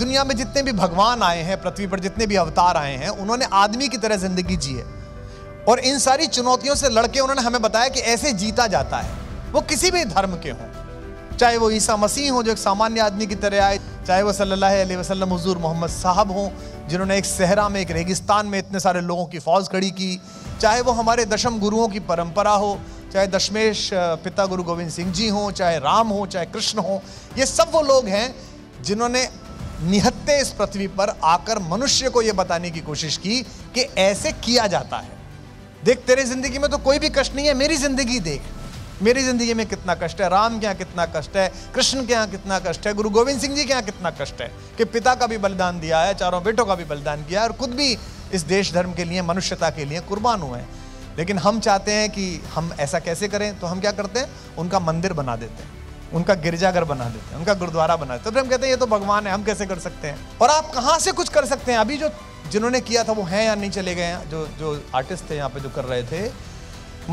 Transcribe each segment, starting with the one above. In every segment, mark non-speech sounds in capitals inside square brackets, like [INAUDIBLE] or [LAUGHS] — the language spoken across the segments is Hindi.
दुनिया में जितने भी भगवान आए हैं पृथ्वी पर जितने भी अवतार आए हैं उन्होंने आदमी की तरह जिंदगी जी है और इन सारी चुनौतियों से लड़के उन्होंने हमें बताया कि ऐसे जीता जाता है वो किसी भी धर्म के हों चाहे वो ईसा मसीह हो जो एक सामान्य आदमी की तरह आए चाहे वो सल्लल्लाहु अलैहि वसल्लम हुजूर मोहम्मद साहब हों जिन्होंने एक सहरा में एक रेगिस्तान में इतने सारे लोगों की फौज खड़ी की चाहे वो हमारे दशम गुरुओं की परंपरा हो चाहे दशमेश पिता गुरु गोविंद सिंह जी हों चाहे राम हो चाहे कृष्ण हो ये सब वो लोग हैं जिन्होंने निहत्ते इस पृथ्वी पर आकर मनुष्य को यह बताने की कोशिश की कि ऐसे किया जाता है देख तेरी जिंदगी में तो कोई भी कष्ट नहीं है मेरी जिंदगी देख मेरी जिंदगी में कितना कष्ट है राम के यहाँ कितना कष्ट है कृष्ण के यहाँ कितना कष्ट है गुरु गोविंद सिंह जी के यहाँ कितना कष्ट है कि पिता का भी बलिदान दिया है चारों बेटों का भी बलिदान किया है और खुद भी इस देश धर्म के लिए मनुष्यता के लिए कुर्बान हुए हैं लेकिन हम चाहते हैं कि हम ऐसा कैसे करें तो हम क्या करते हैं उनका मंदिर बना देते हैं उनका गिरजाघर बना देते हैं उनका गुरुद्वारा बना देते हैं तो हम कहते हैं ये तो भगवान है हम कैसे कर सकते हैं और आप कहाँ से कुछ कर सकते हैं अभी जो जिन्होंने किया था वो हैं या नहीं चले गए हैं जो जो आर्टिस्ट थे यहाँ पे जो कर रहे थे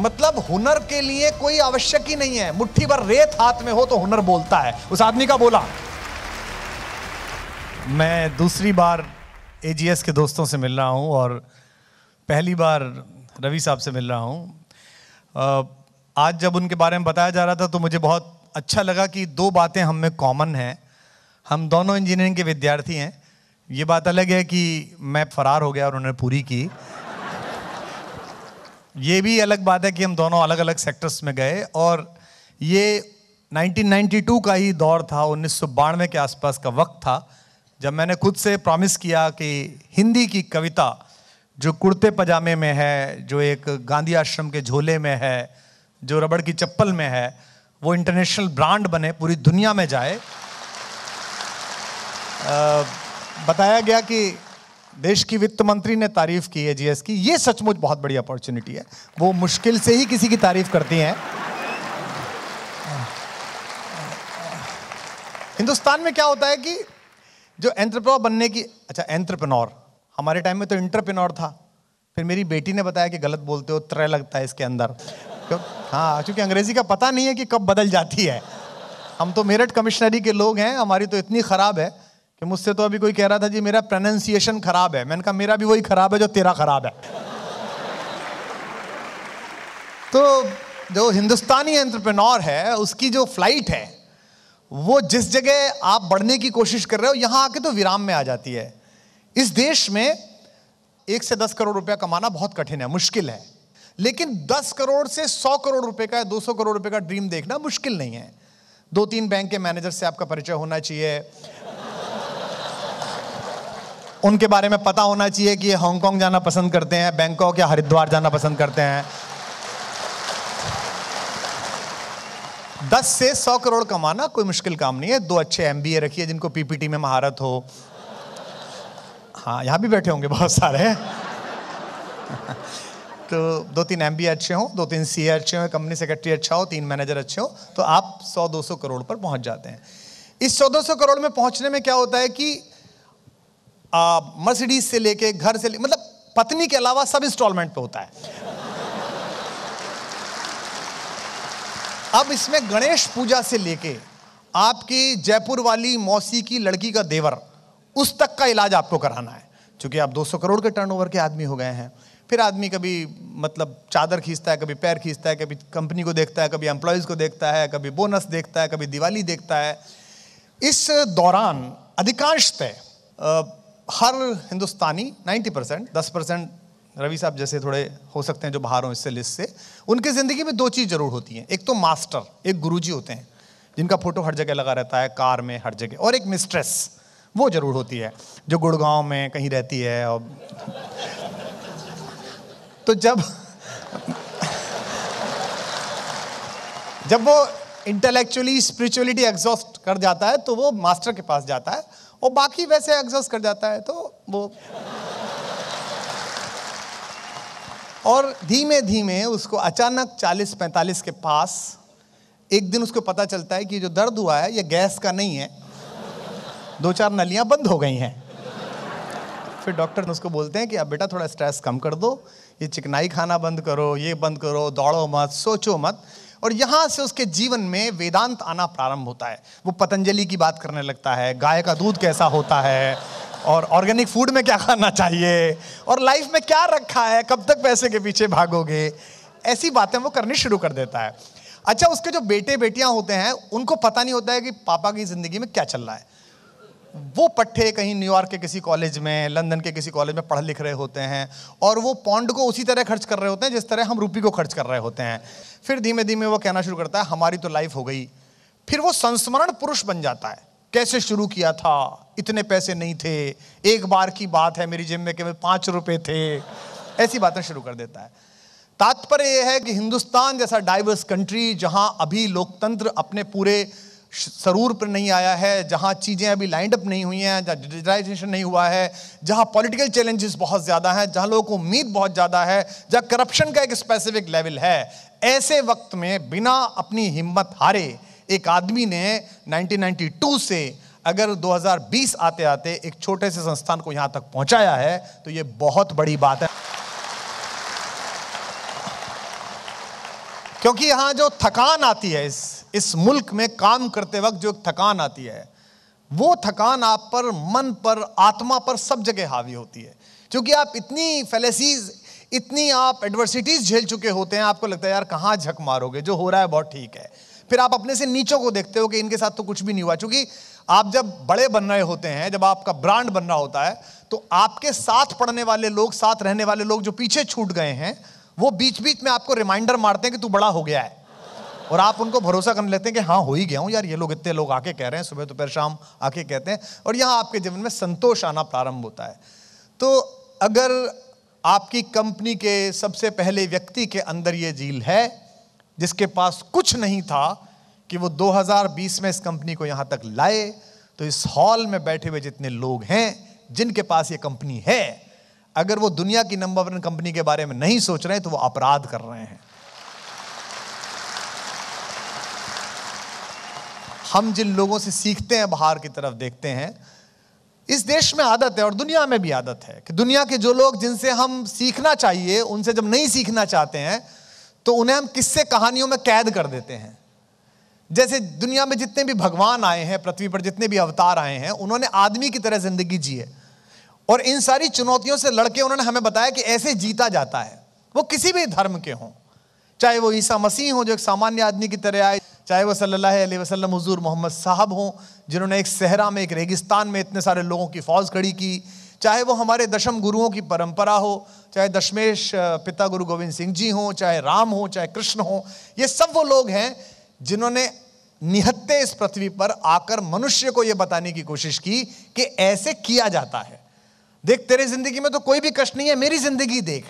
मतलब हुनर के लिए कोई आवश्यक ही नहीं है मुट्ठी भर रेत हाथ में हो तो हुनर बोलता है उस आदमी का बोला मैं दूसरी बार एजीएस के दोस्तों से मिल रहा हूँ और पहली बार रवि साहब से मिल रहा हूँ आज जब उनके बारे में बताया जा रहा था तो मुझे बहुत अच्छा लगा कि दो बातें हम में कॉमन हैं हम दोनों इंजीनियरिंग के विद्यार्थी हैं ये बात अलग है कि मैं फरार हो गया और उन्होंने पूरी की ये भी अलग बात है कि हम दोनों अलग अलग सेक्टर्स में गए और ये 1992 का ही दौर था उन्नीस के आसपास का वक्त था जब मैंने खुद से प्रॉमिस किया कि हिंदी की कविता जो कुर्ते पजामे में है जो एक गांधी आश्रम के झोले में है जो रबड़ की चप्पल में है वो इंटरनेशनल ब्रांड बने पूरी दुनिया में जाए आ, बताया गया कि देश की वित्त मंत्री ने तारीफ की है जीएस की ये सचमुच बहुत बड़ी अपॉर्चुनिटी है वो मुश्किल से ही किसी की तारीफ करती हैं हिंदुस्तान में क्या होता है कि जो एंट्रप्रनोर बनने की अच्छा एंट्रप्रनोर हमारे टाइम में तो इंटरप्रनोर था फिर मेरी बेटी ने बताया कि गलत बोलते हो त्रय लगता है इसके अंदर हाँ क्योंकि अंग्रेजी का पता नहीं है कि कब बदल जाती है हम तो मेरठ कमिश्नरी के लोग हैं हमारी तो इतनी ख़राब है कि मुझसे तो अभी कोई कह रहा था जी मेरा प्रोनाउंसिएशन ख़राब है मैंने कहा मेरा भी वही ख़राब है जो तेरा ख़राब है तो जो हिंदुस्तानी एंट्रप्रेनोर है उसकी जो फ्लाइट है वो जिस जगह आप बढ़ने की कोशिश कर रहे हो यहाँ आके तो विराम में आ जाती है इस देश में एक से दस करोड़ रुपया कमाना बहुत कठिन है मुश्किल है लेकिन 10 करोड़ से 100 करोड़ रुपए का 200 करोड़ रुपए का ड्रीम देखना मुश्किल नहीं है दो तीन बैंक के मैनेजर से आपका परिचय होना चाहिए उनके बारे में पता होना चाहिए कि ये हांगकांग जाना पसंद करते हैं बैंकॉक या हरिद्वार जाना पसंद करते हैं दस से सौ करोड़ कमाना कोई मुश्किल काम नहीं है दो अच्छे एम रखिए जिनको पीपीटी में महारत हो हाँ यहाँ भी बैठे होंगे बहुत सारे तो दो तीन एम अच्छे हों दो तीन सी अच्छे हों कंपनी सेक्रेटरी अच्छा हो तीन मैनेजर अच्छे हों तो आप सौ दो सौ करोड़ पर पहुंच जाते हैं इस सौ दो सौ करोड़ में पहुंचने में क्या होता है कि मर्सिडीज से लेके घर से ले, मतलब पत्नी के अलावा सब इंस्टॉलमेंट पे होता है अब इसमें गणेश पूजा से लेके आपकी जयपुर वाली मौसी की लड़की का देवर उस तक का इलाज आपको कराना है क्योंकि आप 200 करोड़ के टर्नओवर के आदमी हो गए हैं फिर आदमी कभी मतलब चादर खींचता है कभी पैर खींचता है कभी कंपनी को देखता है कभी एम्प्लॉयज़ को देखता है कभी बोनस देखता है कभी दिवाली देखता है इस दौरान अधिकांशतः हर हिंदुस्तानी 90 परसेंट दस परसेंट रवि साहब जैसे थोड़े हो सकते हैं जो बाहर हों इससे लिस्ट से उनकी ज़िंदगी में दो चीज़ ज़रूर होती हैं एक तो मास्टर एक गुरुजी होते हैं जिनका फ़ोटो हर जगह लगा रहता है कार में हर जगह और एक मिस्ट्रेस वो ज़रूर होती है जो गुड़गांव में कहीं रहती है और तो जब जब वो इंटेलेक्चुअली स्पिरिचुअलिटी एग्जॉस्ट कर जाता है तो वो मास्टर के पास जाता है और बाकी वैसे एग्जॉस्ट कर जाता है तो वो और धीमे धीमे उसको अचानक 40-45 के पास एक दिन उसको पता चलता है कि जो दर्द हुआ है ये गैस का नहीं है दो चार नलियां बंद हो गई हैं फिर डॉक्टर उसको बोलते हैं कि अब बेटा थोड़ा स्ट्रेस कम कर दो ये चिकनाई खाना बंद करो ये बंद करो दौड़ो मत सोचो मत और यहाँ से उसके जीवन में वेदांत आना प्रारंभ होता है वो पतंजलि की बात करने लगता है गाय का दूध कैसा होता है और ऑर्गेनिक फूड में क्या खाना चाहिए और लाइफ में क्या रखा है कब तक पैसे के पीछे भागोगे ऐसी बातें वो करनी शुरू कर देता है अच्छा उसके जो बेटे बेटियाँ होते हैं उनको पता नहीं होता है कि पापा की ज़िंदगी में क्या चल रहा है वो पट्टे कहीं न्यूयॉर्क के किसी कॉलेज में लंदन के किसी कॉलेज में पढ़ लिख रहे होते हैं और वो पौंड को उसी तरह खर्च कर रहे होते हैं जिस तरह हम रुपी को खर्च कर रहे होते हैं फिर धीमे धीमे वो कहना शुरू करता है हमारी तो लाइफ हो गई फिर वो संस्मरण पुरुष बन जाता है कैसे शुरू किया था इतने पैसे नहीं थे एक बार की बात है मेरी जिम में केवल पाँच रुपए थे ऐसी बातें शुरू कर देता है तात्पर्य यह है कि हिंदुस्तान जैसा डाइवर्स कंट्री जहां अभी लोकतंत्र अपने पूरे सरूर पर नहीं आया है जहाँ चीज़ें अभी लाइंड अप नहीं हुई हैं जहाँ डिजिटाइजेशन नहीं हुआ है जहाँ पॉलिटिकल चैलेंजेस बहुत ज़्यादा हैं जहाँ लोगों को उम्मीद बहुत ज़्यादा है जहाँ करप्शन का एक स्पेसिफिक लेवल है ऐसे वक्त में बिना अपनी हिम्मत हारे एक आदमी ने 1992 से अगर 2020 आते आते एक छोटे से संस्थान को यहाँ तक पहुँचाया है तो ये बहुत बड़ी बात है क्योंकि यहाँ जो थकान आती है इस इस मुल्क में काम करते वक्त जो थकान आती है वो थकान आप पर मन पर आत्मा पर सब जगह हावी होती है क्योंकि आप इतनी फैलेसीज इतनी आप एडवर्सिटीज झेल चुके होते हैं आपको लगता है यार कहाँ झक मारोगे जो हो रहा है बहुत ठीक है फिर आप अपने से नीचों को देखते हो कि इनके साथ तो कुछ भी नहीं हुआ क्योंकि आप जब बड़े बन रहे होते हैं जब आपका ब्रांड बन रहा होता है तो आपके साथ पढ़ने वाले लोग साथ रहने वाले लोग जो पीछे छूट गए हैं वो बीच बीच में आपको रिमाइंडर मारते हैं कि तू बड़ा हो गया है और आप उनको भरोसा करने लेते हैं कि हाँ हो ही गया हूँ यार ये लोग इतने लोग आके कह रहे हैं सुबह दोपहर शाम आके कहते हैं और यहाँ आपके जीवन में संतोष आना प्रारंभ होता है तो अगर आपकी कंपनी के सबसे पहले व्यक्ति के अंदर ये झील है जिसके पास कुछ नहीं था कि वो 2020 में इस कंपनी को यहाँ तक लाए तो इस हॉल में बैठे हुए जितने लोग हैं जिनके पास ये कंपनी है अगर वो दुनिया की नंबर वन कंपनी के बारे में नहीं सोच रहे हैं तो वो अपराध कर रहे हैं हम जिन लोगों से सीखते हैं बाहर की तरफ देखते हैं इस देश में आदत है और दुनिया में भी आदत है कि दुनिया के जो लोग जिनसे हम सीखना चाहिए उनसे जब नहीं सीखना चाहते हैं तो उन्हें हम किससे कहानियों में कैद कर देते हैं जैसे दुनिया में जितने भी भगवान आए हैं पृथ्वी पर जितने भी अवतार आए हैं उन्होंने आदमी की तरह जिंदगी जी है और इन सारी चुनौतियों से लड़के उन्होंने हमें बताया कि ऐसे जीता जाता है वो किसी भी धर्म के हों चाहे वो ईसा मसीह हो जो एक सामान्य आदमी की तरह आए चाहे वो सल्लल्लाहु अलैहि वसल्लम हुजूर मोहम्मद साहब हों जिन्होंने एक सहरा में एक रेगिस्तान में इतने सारे लोगों की फौज खड़ी की चाहे वो हमारे दशम गुरुओं की परंपरा हो चाहे दशमेश पिता गुरु गोविंद सिंह जी हों चाहे राम हो चाहे कृष्ण हो ये सब वो लोग हैं जिन्होंने निहत्ते इस पृथ्वी पर आकर मनुष्य को ये बताने की कोशिश की कि ऐसे किया जाता है देख तेरे जिंदगी में तो कोई भी कष्ट नहीं है मेरी जिंदगी देख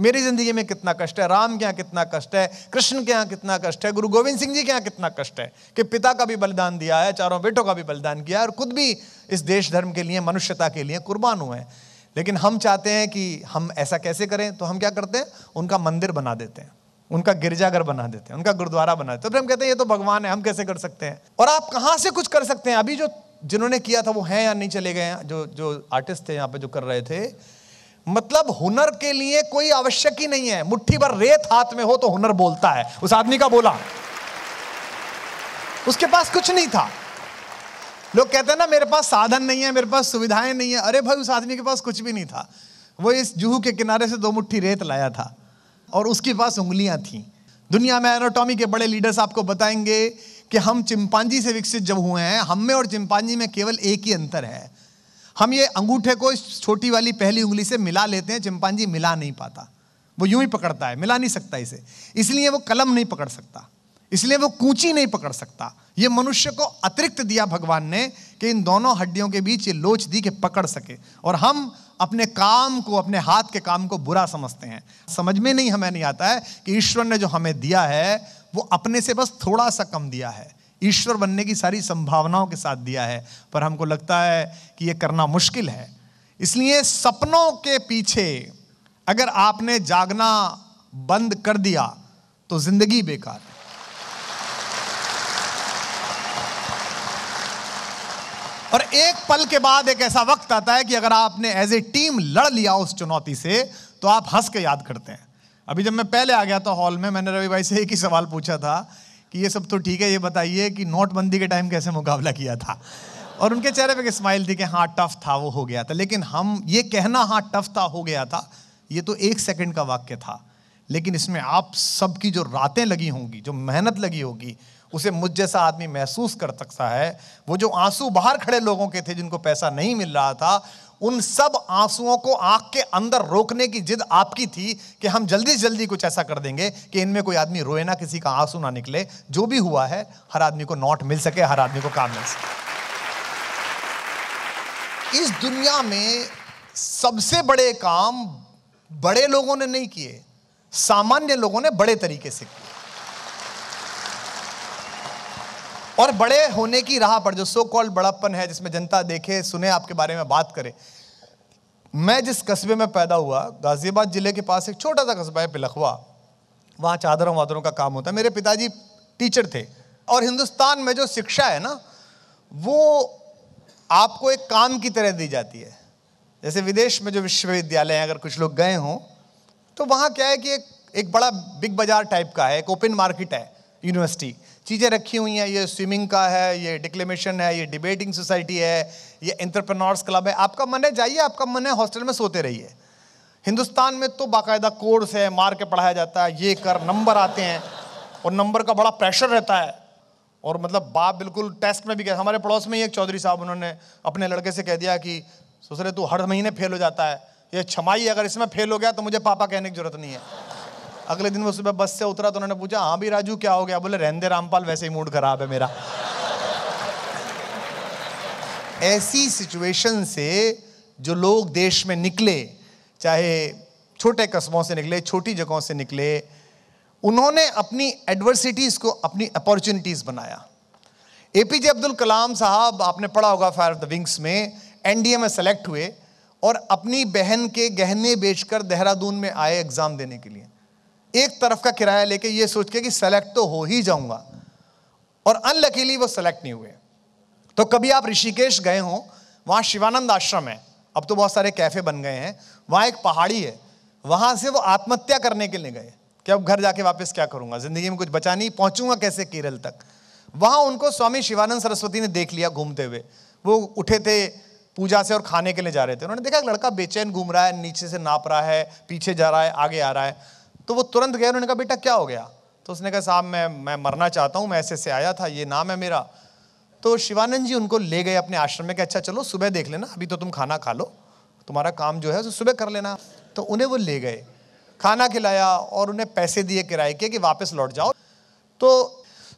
मेरी ज़िंदगी में कितना कष्ट है राम के यहाँ कितना कष्ट है कृष्ण के यहाँ कितना कष्ट है गुरु गोविंद सिंह जी के यहाँ कितना कष्ट है कि पिता का भी बलिदान दिया है चारों बेटों का भी बलिदान किया है और खुद भी इस देश धर्म के लिए मनुष्यता के लिए कुर्बान हुए हैं लेकिन हम चाहते हैं कि हम ऐसा कैसे करें तो हम क्या करते हैं उनका मंदिर बना देते हैं उनका गिरजाघर बना देते हैं उनका गुरुद्वारा बना देते हैं तो फिर हम कहते हैं ये तो भगवान है हम कैसे कर सकते हैं और आप कहाँ से कुछ कर सकते हैं अभी जो जिन्होंने किया था वो हैं या नहीं चले गए हैं जो जो आर्टिस्ट थे यहाँ पे जो कर रहे थे मतलब हुनर के लिए कोई आवश्यक ही नहीं है मुट्ठी भर रेत हाथ में हो तो हुनर बोलता है उस आदमी का बोला उसके पास कुछ नहीं था लोग कहते हैं ना मेरे पास साधन नहीं है मेरे पास सुविधाएं नहीं है अरे भाई उस आदमी के पास कुछ भी नहीं था वो इस जूहू के किनारे से दो मुट्ठी रेत लाया था और उसके पास उंगलियां थी दुनिया में एनाटॉमी के बड़े लीडर्स आपको बताएंगे कि हम चिंपांजी से विकसित जब हुए हैं हम में और चिंपांजी में केवल एक ही अंतर है हम ये अंगूठे को इस छोटी वाली पहली उंगली से मिला लेते हैं चिंपांजी मिला नहीं पाता वो यूं ही पकड़ता है मिला नहीं सकता इसे इसलिए वो कलम नहीं पकड़ सकता इसलिए वो कूची नहीं पकड़ सकता ये मनुष्य को अतिरिक्त दिया भगवान ने कि इन दोनों हड्डियों के बीच ये लोच दी कि पकड़ सके और हम अपने काम को अपने हाथ के काम को बुरा समझते हैं समझ में नहीं हमें नहीं आता है कि ईश्वर ने जो हमें दिया है वो अपने से बस थोड़ा सा कम दिया है ईश्वर बनने की सारी संभावनाओं के साथ दिया है पर हमको लगता है कि ये करना मुश्किल है इसलिए सपनों के पीछे अगर आपने जागना बंद कर दिया तो जिंदगी बेकार और एक पल के बाद एक ऐसा वक्त आता है कि अगर आपने एज ए टीम लड़ लिया उस चुनौती से तो आप हंस के याद करते हैं अभी जब मैं पहले आ गया था हॉल में मैंने रवि भाई से एक ही सवाल पूछा था कि ये सब तो ठीक है ये बताइए कि नोटबंदी के टाइम कैसे मुकाबला किया था और उनके चेहरे पे स्माइल थी कि हाँ टफ था वो हो गया था लेकिन हम ये कहना हाँ टफ था हो गया था ये तो एक सेकंड का वाक्य था लेकिन इसमें आप सबकी जो रातें लगी होंगी जो मेहनत लगी होगी उसे मुझ जैसा आदमी महसूस कर सकता है वो जो आंसू बाहर खड़े लोगों के थे जिनको पैसा नहीं मिल रहा था उन सब आंसुओं को आंख के अंदर रोकने की जिद आपकी थी कि हम जल्दी जल्दी कुछ ऐसा कर देंगे कि इनमें कोई आदमी रोए ना किसी का आंसू ना निकले जो भी हुआ है हर आदमी को नोट मिल सके हर आदमी को काम मिल सके इस दुनिया में सबसे बड़े काम बड़े लोगों ने नहीं किए सामान्य लोगों ने बड़े तरीके से किए और बड़े होने की राह पर जो सो कॉल्ड बड़प्पन है जिसमें जनता देखे सुने आपके बारे में बात करे मैं जिस कस्बे में पैदा हुआ गाजियाबाद ज़िले के पास एक छोटा सा कस्बा है पिलखवा वहाँ चादरों वादरों का काम होता है मेरे पिताजी टीचर थे और हिंदुस्तान में जो शिक्षा है ना वो आपको एक काम की तरह दी जाती है जैसे विदेश में जो विश्वविद्यालय हैं अगर कुछ लोग गए हों तो वहाँ क्या है कि एक एक बड़ा बिग बाज़ार टाइप का है एक ओपन मार्केट है यूनिवर्सिटी चीज़ें रखी हुई हैं ये स्विमिंग का है ये डिक्लेमेशन है ये डिबेटिंग सोसाइटी है ये इंटरप्रनोर्स क्लब है आपका मन है जाइए आपका मन है हॉस्टल में सोते रहिए हिंदुस्तान में तो बाकायदा कोर्स है मार के पढ़ाया जाता है ये कर नंबर आते हैं और नंबर का बड़ा प्रेशर रहता है और मतलब बाप बिल्कुल टेस्ट में भी गया हमारे पड़ोस में ही एक चौधरी साहब उन्होंने अपने लड़के से कह दिया कि रहे तू हर महीने फेल हो जाता है ये छमाई अगर इसमें फेल हो गया तो मुझे पापा कहने की जरूरत नहीं है अगले दिन वो सुबह बस से उतरा तो उन्होंने पूछा हाँ भी राजू क्या हो गया बोले रहने रामपाल वैसे ही मूड खराब है मेरा ऐसी सिचुएशन से जो लोग देश में निकले चाहे छोटे कस्बों से निकले छोटी जगहों से निकले उन्होंने अपनी एडवर्सिटीज़ को अपनी अपॉर्चुनिटीज़ बनाया ए पी जे अब्दुल कलाम साहब आपने पढ़ा होगा फायर ऑफ द विंग्स में एनडीए में सेलेक्ट हुए और अपनी बहन के गहने बेचकर देहरादून में आए एग्ज़ाम देने के लिए एक तरफ का किराया लेके ये सोच के कि सेलेक्ट तो हो ही जाऊंगा और अनलकीली वो सेलेक्ट नहीं हुए तो कभी आप ऋषिकेश गए हो वहां शिवानंद आश्रम है अब तो बहुत सारे कैफे बन गए हैं वहां एक पहाड़ी है वहां से वो आत्महत्या करने के लिए गए कि अब घर जाके वापस क्या करूंगा ज़िंदगी में कुछ बचा नहीं पहुंचूंगा कैसे केरल तक वहां उनको स्वामी शिवानंद सरस्वती ने देख लिया घूमते हुए वो उठे थे पूजा से और खाने के लिए जा रहे थे उन्होंने देखा एक लड़का बेचैन घूम रहा है नीचे से नाप रहा है पीछे जा रहा है आगे आ रहा है तो वो तुरंत गया उन्होंने कहा बेटा क्या हो गया तो उसने कहा साहब मैं मैं मरना चाहता हूँ मैं ऐसे से आया था ये नाम है मेरा तो शिवानंद जी उनको ले गए अपने आश्रम में कि अच्छा चलो सुबह देख लेना अभी तो तुम खाना खा लो तुम्हारा काम जो है उसे सुबह कर लेना तो उन्हें वो ले गए खाना खिलाया और उन्हें पैसे दिए किराए के कि वापस लौट जाओ तो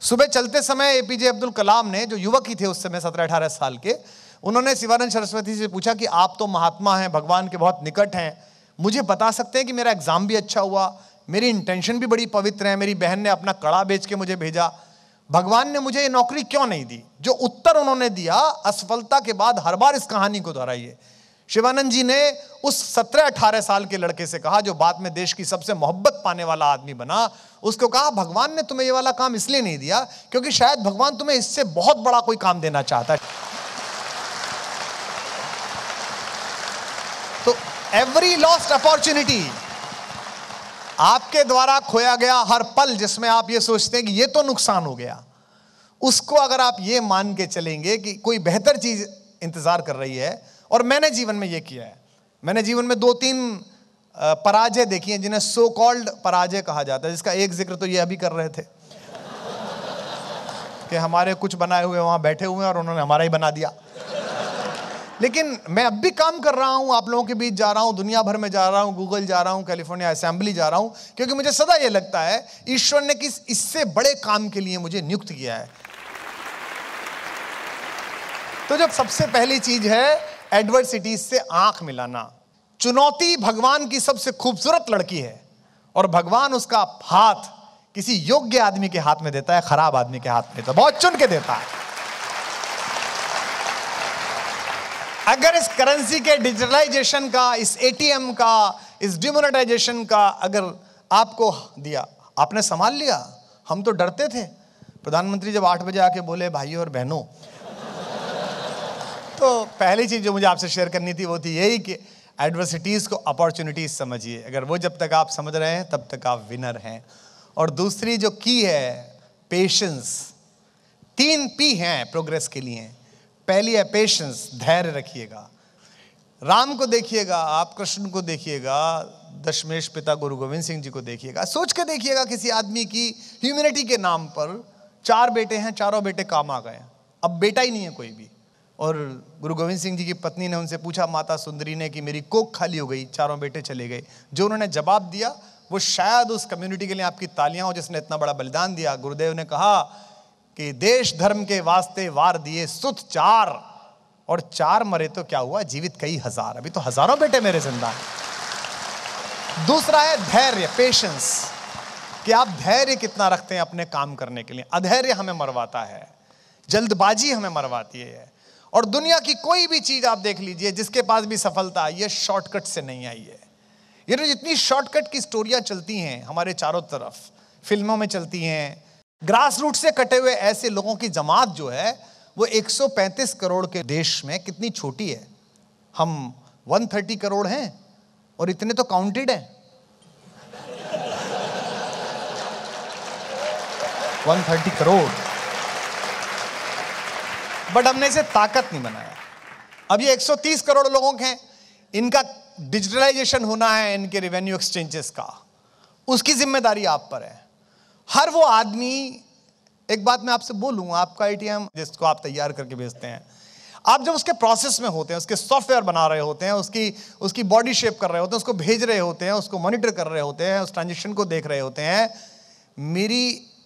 सुबह चलते समय ए पी जे अब्दुल कलाम ने जो युवक ही थे उस समय सत्रह अठारह साल के उन्होंने शिवानंद सरस्वती से पूछा कि आप तो महात्मा हैं भगवान के बहुत निकट हैं मुझे बता सकते हैं कि मेरा एग्ज़ाम भी अच्छा हुआ मेरी इंटेंशन भी बड़ी पवित्र है मेरी बहन ने अपना कड़ा बेच के मुझे भेजा भगवान ने मुझे ये नौकरी क्यों नहीं दी जो उत्तर उन्होंने दिया असफलता के बाद हर बार इस कहानी को दोहराइए शिवानंद जी ने उस सत्रह अठारह साल के लड़के से कहा जो बाद में देश की सबसे मोहब्बत पाने वाला आदमी बना उसको कहा भगवान ने तुम्हें ये वाला काम इसलिए नहीं दिया क्योंकि शायद भगवान तुम्हें इससे बहुत बड़ा कोई काम देना चाहता है तो एवरी लॉस्ट अपॉर्चुनिटी आपके द्वारा खोया गया हर पल जिसमें आप ये सोचते हैं कि ये तो नुकसान हो गया उसको अगर आप ये मान के चलेंगे कि कोई बेहतर चीज़ इंतज़ार कर रही है और मैंने जीवन में ये किया है मैंने जीवन में दो तीन पराजय देखी हैं जिन्हें सो कॉल्ड पराजय कहा जाता है जिसका एक जिक्र तो ये अभी कर रहे थे [LAUGHS] कि हमारे कुछ बनाए हुए वहाँ बैठे हुए हैं और उन्होंने हमारा ही बना दिया लेकिन मैं अब भी काम कर रहा हूं आप लोगों के बीच जा रहा हूं दुनिया भर में जा रहा हूं गूगल जा रहा हूँ कैलिफोर्निया असेंबली जा रहा हूं क्योंकि मुझे सदा यह लगता है ईश्वर ने किस इससे बड़े काम के लिए मुझे नियुक्त किया है तो जब सबसे पहली चीज है एडवर्सिटीज से आंख मिलाना चुनौती भगवान की सबसे खूबसूरत लड़की है और भगवान उसका हाथ किसी योग्य आदमी के हाथ में देता है खराब आदमी के हाथ में देता है बहुत चुन के देता है अगर इस करेंसी के डिजिटलाइजेशन का इस एटीएम का इस डिमोनेटाइजेशन का अगर आपको दिया आपने संभाल लिया हम तो डरते थे प्रधानमंत्री जब आठ बजे आके बोले भाई और बहनों तो पहली चीज़ जो मुझे आपसे शेयर करनी थी वो थी यही कि एडवर्सिटीज़ को अपॉर्चुनिटीज़ समझिए अगर वो जब तक आप समझ रहे हैं तब तक आप विनर हैं और दूसरी जो की है पेशेंस तीन पी हैं प्रोग्रेस के लिए पहली है पेशेंस धैर्य रखिएगा राम को देखिएगा आप कृष्ण को देखिएगा दशमेश पिता गुरु गोविंद सिंह जी को देखिएगा सोच के देखिएगा किसी आदमी की ह्यूमिनिटी के नाम पर चार बेटे हैं चारों बेटे काम आ गए अब बेटा ही नहीं है कोई भी और गुरु गोविंद सिंह जी की पत्नी ने उनसे पूछा माता सुंदरी ने कि मेरी कोख खाली हो गई चारों बेटे चले गए जो उन्होंने जवाब दिया वो शायद उस कम्युनिटी के लिए आपकी तालियां हो जिसने इतना बड़ा बलिदान दिया गुरुदेव ने कहा कि देश धर्म के वास्ते वार दिए सुत चार और चार मरे तो क्या हुआ जीवित कई हजार अभी तो हजारों बेटे मेरे जिंदा हैं दूसरा है धैर्य पेशेंस कि आप धैर्य कितना रखते हैं अपने काम करने के लिए अधैर्य हमें मरवाता है जल्दबाजी हमें मरवाती है और दुनिया की कोई भी चीज आप देख लीजिए जिसके पास भी सफलता आई है शॉर्टकट से नहीं आई है ये जितनी शॉर्टकट की स्टोरियां चलती हैं हमारे चारों तरफ फिल्मों में चलती हैं ग्रास रूट से कटे हुए ऐसे लोगों की जमात जो है वो 135 करोड़ के देश में कितनी छोटी है हम 130 करोड़ हैं और इतने तो काउंटेड हैं 130 करोड़ बट हमने इसे ताकत नहीं बनाया अब ये 130 करोड़ लोगों के हैं इनका डिजिटलाइजेशन होना है इनके रेवेन्यू एक्सचेंजेस का उसकी जिम्मेदारी आप पर है हर वो आदमी एक बात मैं आपसे बोलूँ आपका एटीएम जिसको आप तैयार करके भेजते हैं आप जब उसके प्रोसेस में होते हैं उसके सॉफ्टवेयर बना रहे होते हैं उसकी उसकी बॉडी शेप कर रहे होते हैं उसको भेज रहे होते हैं उसको मॉनिटर कर रहे होते हैं उस ट्रांजेक्शन को देख रहे होते हैं मेरी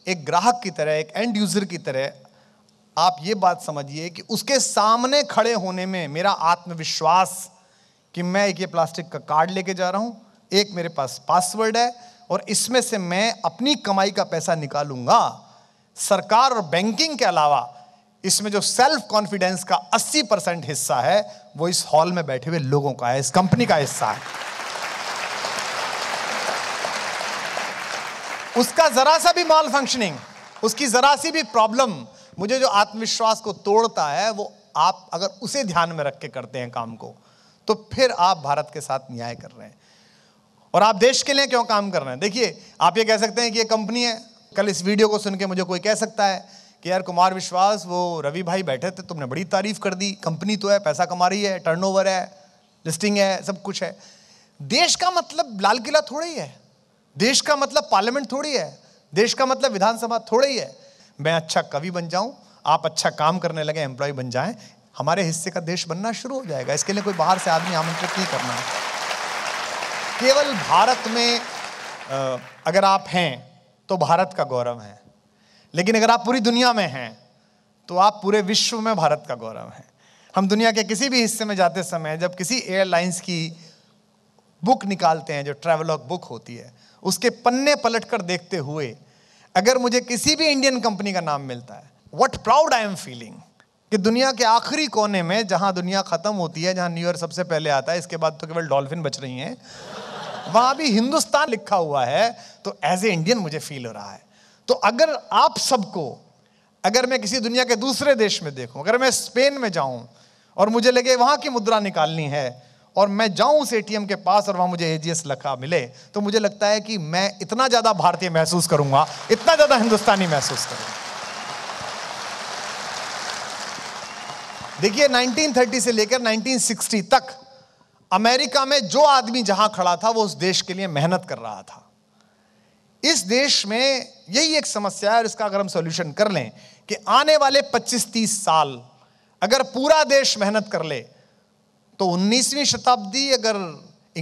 एक ग्राहक की तरह एक एंड यूज़र की तरह आप ये बात समझिए कि उसके सामने खड़े होने में मेरा आत्मविश्वास कि मैं एक ये प्लास्टिक का कार्ड लेके जा रहा हूँ एक मेरे पास पासवर्ड है और इसमें से मैं अपनी कमाई का पैसा निकालूंगा सरकार और बैंकिंग के अलावा इसमें जो सेल्फ कॉन्फिडेंस का 80 परसेंट हिस्सा है वो इस हॉल में बैठे हुए लोगों का है इस कंपनी का हिस्सा है उसका जरा सा भी मॉल फंक्शनिंग उसकी जरा सी भी प्रॉब्लम मुझे जो आत्मविश्वास को तोड़ता है वो आप अगर उसे ध्यान में रख के करते हैं काम को तो फिर आप भारत के साथ न्याय कर रहे हैं और आप देश के लिए क्यों काम कर रहे हैं देखिए आप ये कह सकते हैं कि ये कंपनी है कल इस वीडियो को सुन के मुझे कोई कह सकता है कि यार कुमार विश्वास वो रवि भाई बैठे थे तुमने बड़ी तारीफ कर दी कंपनी तो है पैसा कमा रही है टर्नओवर है लिस्टिंग है सब कुछ है देश का मतलब लाल किला थोड़ा ही है देश का मतलब पार्लियामेंट थोड़ी है देश का मतलब विधानसभा थोड़ा ही है मैं अच्छा कवि बन जाऊं आप अच्छा काम करने लगे एम्प्लॉय बन जाएं हमारे हिस्से का देश बनना शुरू हो जाएगा इसके लिए कोई बाहर से आदमी आमंत्रित नहीं करना है केवल भारत में अगर आप हैं तो भारत का गौरव है लेकिन अगर आप पूरी दुनिया में हैं तो आप पूरे विश्व में भारत का गौरव हैं हम दुनिया के किसी भी हिस्से में जाते समय जब किसी एयरलाइंस की बुक निकालते हैं जो ट्रैवलॉग बुक होती है उसके पन्ने पलट कर देखते हुए अगर मुझे किसी भी इंडियन कंपनी का नाम मिलता है what proud I am feeling कि दुनिया के आखिरी कोने में जहां दुनिया खत्म होती है जहां न्यू ईयर सबसे पहले आता है इसके बाद तो केवल डॉल्फिन बच रही हैं वहां भी हिंदुस्तान लिखा हुआ है तो एज ए इंडियन मुझे फील हो रहा है तो अगर आप सबको अगर मैं किसी दुनिया के दूसरे देश में देखूं अगर मैं स्पेन में जाऊं और मुझे लगे वहां की मुद्रा निकालनी है और मैं जाऊं उस एटीएम के पास और वहां मुझे एजीएस लखा मिले तो मुझे लगता है कि मैं इतना ज्यादा भारतीय महसूस करूंगा इतना ज्यादा हिंदुस्तानी महसूस करूंगा देखिए 1930 से लेकर 1960 तक अमेरिका में जो आदमी जहां खड़ा था वो उस देश के लिए मेहनत कर रहा था इस देश में यही एक समस्या है और इसका अगर हम सॉल्यूशन कर लें कि आने वाले 25-30 साल अगर पूरा देश मेहनत कर ले तो 19वीं शताब्दी अगर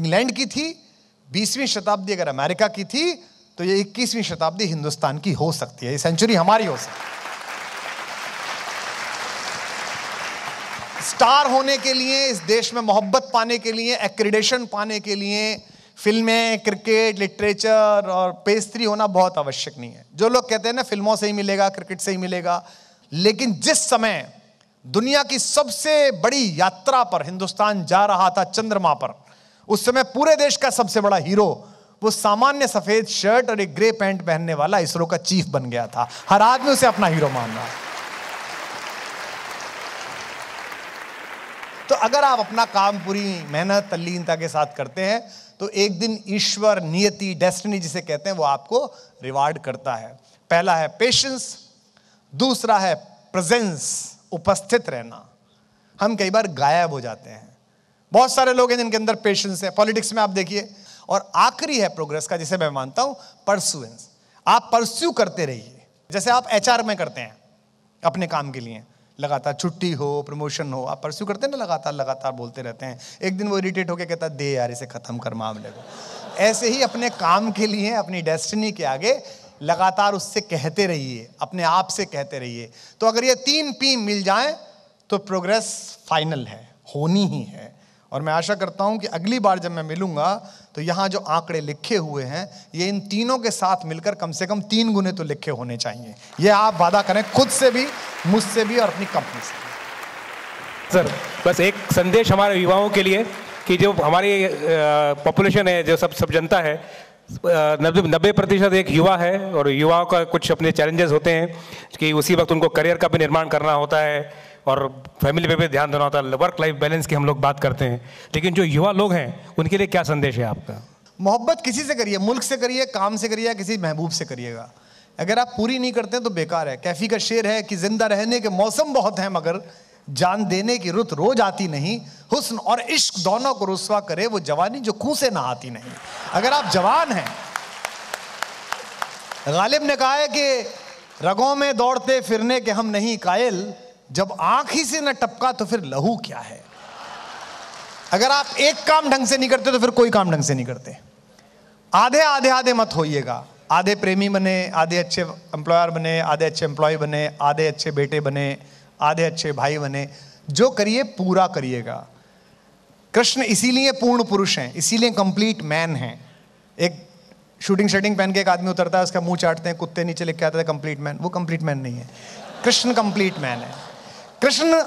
इंग्लैंड की थी 20वीं शताब्दी अगर अमेरिका की थी तो ये 21वीं शताब्दी हिंदुस्तान की हो सकती है ये सेंचुरी हमारी हो सकती है स्टार होने के लिए इस देश में मोहब्बत पाने के लिए एक्रेडेशन पाने के लिए फिल्में क्रिकेट लिटरेचर और पेस्त्री होना बहुत आवश्यक नहीं है जो लोग कहते हैं ना फिल्मों से ही मिलेगा क्रिकेट से ही मिलेगा लेकिन जिस समय दुनिया की सबसे बड़ी यात्रा पर हिंदुस्तान जा रहा था चंद्रमा पर उस समय पूरे देश का सबसे बड़ा हीरो वो सामान्य सफेद शर्ट और एक ग्रे पैंट पहनने वाला इसरो का चीफ बन गया था हर आदमी उसे अपना हीरो मान रहा है तो अगर आप अपना काम पूरी मेहनत तल्लीनता के साथ करते हैं तो एक दिन ईश्वर नियति डेस्टिनी जिसे कहते हैं वो आपको रिवार्ड करता है पहला है पेशेंस दूसरा है प्रेजेंस उपस्थित रहना हम कई बार गायब हो जाते हैं बहुत सारे लोग हैं जिनके अंदर पेशेंस है पॉलिटिक्स में आप देखिए और आखिरी है प्रोग्रेस का जिसे मैं मानता हूं परसुएंस आप परस्यू करते रहिए जैसे आप एचआर में करते हैं अपने काम के लिए लगातार छुट्टी हो प्रमोशन हो आप परस्यू करते हैं ना लगातार लगातार बोलते रहते हैं एक दिन वो इरीटेट होकर कहता है दे यार इसे ख़त्म कर मामले को ऐसे ही अपने काम के लिए अपनी डेस्टिनी के आगे लगातार उससे कहते रहिए अपने आप से कहते रहिए तो अगर ये तीन पी मिल जाए तो प्रोग्रेस फाइनल है होनी ही है और मैं आशा करता हूं कि अगली बार जब मैं मिलूंगा तो यहाँ जो आंकड़े लिखे हुए हैं ये इन तीनों के साथ मिलकर कम से कम तीन गुने तो लिखे होने चाहिए ये आप वादा करें खुद से भी मुझसे भी और अपनी कंपनी से सर बस एक संदेश हमारे युवाओं के लिए कि जो हमारी पॉपुलेशन है जो सब सब जनता है नब्बे प्रतिशत एक युवा है और युवाओं का कुछ अपने चैलेंजेस होते हैं कि उसी वक्त उनको करियर का भी निर्माण करना होता है और फैमिली पे भी ध्यान देना होता है वर्क लाइफ बैलेंस की हम लोग बात करते हैं लेकिन जो युवा लोग हैं उनके लिए क्या संदेश है आपका मोहब्बत किसी से करिए मुल्क से करिए काम से करिए किसी महबूब से करिएगा अगर आप पूरी नहीं करते तो बेकार है कैफी का शेर है कि जिंदा रहने के मौसम बहुत हैं मगर जान देने की रुत रोज आती नहीं हुस्न और इश्क दोनों को रुसवा करे वो जवानी जो खूं से ना आती नहीं अगर आप जवान हैं गालिब ने कहा है कि रगों में दौड़ते फिरने के हम नहीं कायल जब आंख ही से न टपका तो फिर लहू क्या है अगर आप एक काम ढंग से नहीं करते तो फिर कोई काम ढंग से नहीं करते आधे आधे आधे मत होइएगा आधे प्रेमी बने आधे अच्छे एम्प्लॉयर बने आधे अच्छे एम्प्लॉय बने आधे अच्छे बेटे बने आधे अच्छे भाई बने जो करिए पूरा करिएगा कृष्ण इसीलिए पूर्ण पुरुष हैं इसीलिए कंप्लीट मैन हैं एक शूटिंग शर्टिंग पहन के एक आदमी उतरता है उसका मुंह चाटते हैं कुत्ते नीचे लिख के आता है कंप्लीट मैन वो कंप्लीट मैन नहीं है कृष्ण कंप्लीट मैन है कृष्ण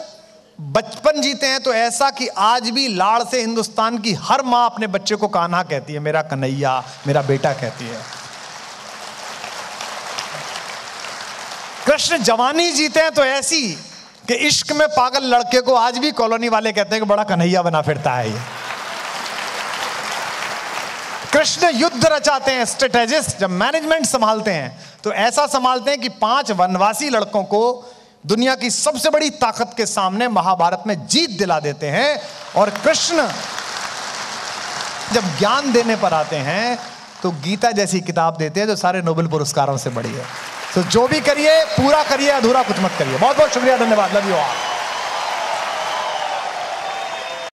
बचपन जीते हैं तो ऐसा कि आज भी लाड़ से हिंदुस्तान की हर माँ अपने बच्चे को कान्हा कहती है मेरा कन्हैया मेरा बेटा कहती है कृष्ण जवानी जीते हैं तो ऐसी कि इश्क में पागल लड़के को आज भी कॉलोनी वाले कहते हैं कि बड़ा कन्हैया बना फिरता है ये कृष्ण युद्ध रचाते हैं स्ट्रेटेजिस्ट जब मैनेजमेंट संभालते हैं तो ऐसा संभालते हैं कि पांच वनवासी लड़कों को दुनिया की सबसे बड़ी ताकत के सामने महाभारत में जीत दिला देते हैं और कृष्ण जब ज्ञान देने पर आते हैं तो गीता जैसी किताब देते हैं जो सारे नोबेल पुरस्कारों से बड़ी है तो जो भी करिए पूरा करिए अधूरा कुछ मत करिए बहुत बहुत शुक्रिया धन्यवाद लव यू आप